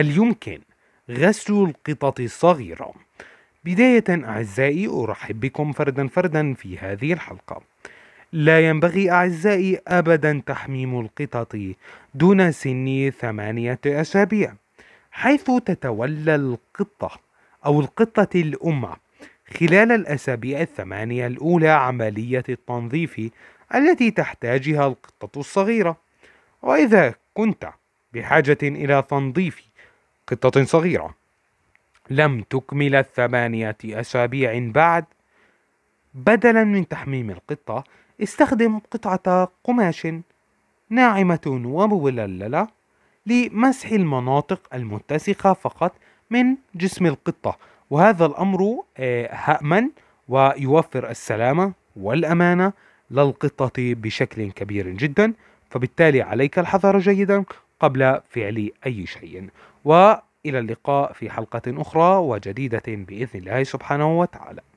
هل يمكن غسل القطط الصغيرة؟ بداية أعزائي أرحب بكم فردا فردا في هذه الحلقة لا ينبغي أعزائي أبدا تحميم القطط دون سن ثمانية أسابيع حيث تتولى القطة أو القطة الأم خلال الأسابيع الثمانية الأولى عملية التنظيف التي تحتاجها القطة الصغيرة وإذا كنت بحاجة إلى تنظيف قطة صغيرة لم تكمل الثمانية أسابيع بعد بدلا من تحميم القطة استخدم قطعة قماش ناعمة ومبللة لمسح المناطق المتسخة فقط من جسم القطة وهذا الأمر آه، هأما ويوفر السلامة والأمانة للقطة بشكل كبير جدا فبالتالي عليك الحذر جيدا قبل فعل أي شيء والى اللقاء في حلقه اخرى وجديده باذن الله سبحانه وتعالى